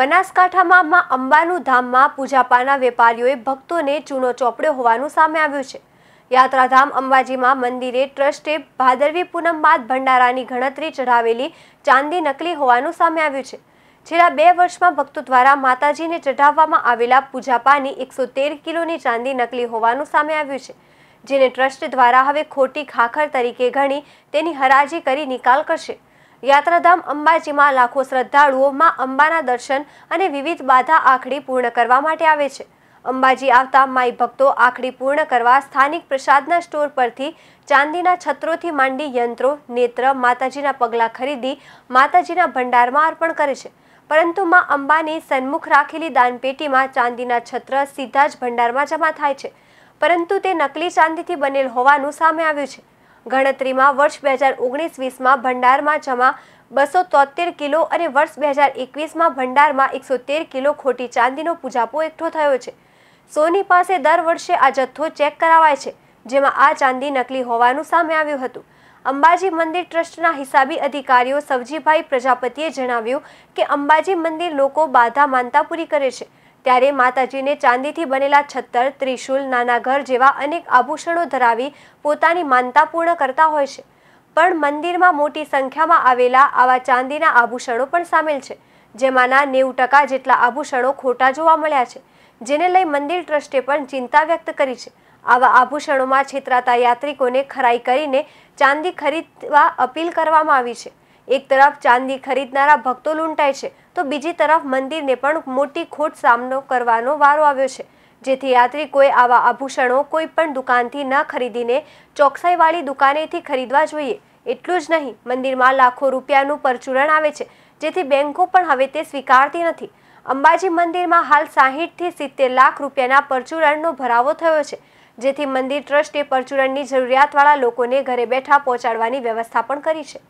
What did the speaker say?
બનાસકાંઠામાં માં અંબાનું ધામમાં પૂજાપાના વેપારીઓએ ભક્તોને ચૂનો ચોપડ્યો હોવાનું સામે આવ્યું છે યાત્રાધામ અંબાજીમાં મંદિરે ટ્રસ્ટે ભાદરવી પૂનમ બાદ ભંડારાની ગણતરી ચઢાવેલી ચાંદી નકલી હોવાનું સામે આવ્યું છે છેલ્લા બે વર્ષમાં ભક્તો દ્વારા માતાજીને ચઢાવવામાં આવેલા પૂજાપાની એકસો તેર કિલોની ચાંદી નકલી હોવાનું સામે આવ્યું છે જેને ટ્રસ્ટ દ્વારા હવે ખોટી ખાખર તરીકે ગણી તેની હરાજી કરી નિકાલ કરશે યાત્રાધામ અંબાજીમાં લાખો શ્રદ્ધાળુઓ માં અંબાના દર્શન અને વિવિધ બાધા આખડી પૂર્ણ કરવા માટે આવે છે અંબાજી આવતા માઈ ભક્તો આખડી પૂર્ણ કરવા સ્થાનિક પ્રસાદના સ્ટોર પરથી ચાંદીના છત્રોથી માંડી યંત્રો નેત્ર માતાજીના પગલાં ખરીદી માતાજીના ભંડારમાં અર્પણ કરે છે પરંતુ માં અંબાની સન્મુખ રાખેલી દાનપેટીમાં ચાંદીના છત્ર સીધા જ ભંડારમાં જમા થાય છે પરંતુ તે નકલી ચાંદીથી બનેલ હોવાનું સામે આવ્યું છે ગણતરીમાં વર્ષ બે હજાર ઓગણીસ વીસમાં ભંડારમાં જમા બસો તોતેર કિલો અને વર્ષ બે હજાર એકવીસમાં ભંડારમાં એકસો તેર કિલો ખોટી ચાંદીનો પૂજાપો એકઠો થયો છે સોની પાસે દર વર્ષે આ જથ્થો ચેક કરાવાય છે જેમાં આ ચાંદી નકલી હોવાનું સામે આવ્યું હતું અંબાજી મંદિર ટ્રસ્ટના હિસાબી અધિકારીઓ સવજીભાઈ પ્રજાપતિએ જણાવ્યું કે અંબાજી મંદિર લોકો બાધા માનતા પૂરી કરે છે ત્યારે માતાજીને ચાંદીથી બનેલા છત્તર ત્રિશુલ નાના ઘર જેવા અનેક આભૂષણો ધરાવી પોતાની માનતા પૂર્ણ કરતા હોય છે પણ મંદિરમાં મોટી સંખ્યામાં આવેલા આવા ચાંદીના આભૂષણો પણ સામેલ છે જેમાંના નેવું ટકા જેટલા આભૂષણો ખોટા જોવા મળ્યા છે જેને લઈ મંદિર ટ્રસ્ટે પણ ચિંતા વ્યક્ત કરી છે આવા આભૂષણોમાં છેતરાતા યાત્રિકોને ખરાઈ કરીને ચાંદી ખરીદવા અપીલ કરવામાં આવી છે એક તરફ ચાંદી ખરીદનારા ભક્તો લૂંટાય છે તો બીજી તરફ મંદિરને પણ મોટી ખોટ સામનો કરવાનો વારો આવ્યો છે જેથી યાત્રિકોએ આવા આભૂષણો કોઈ પણ દુકાનથી ન ખરીદીને ચોકસાઈવાળી દુકાનેથી ખરીદવા જોઈએ એટલું જ નહીં મંદિરમાં લાખો રૂપિયાનું પરચુરણ આવે છે જેથી બેંકો પણ હવે તે સ્વીકારતી નથી અંબાજી મંદિરમાં હાલ સાહીઠથી સિત્તેર લાખ રૂપિયાના પરચુરણનો ભરાવો થયો છે જેથી મંદિર ટ્રસ્ટે પરચુરણની જરૂરિયાતવાળા લોકોને ઘરે બેઠા પહોંચાડવાની વ્યવસ્થા પણ કરી છે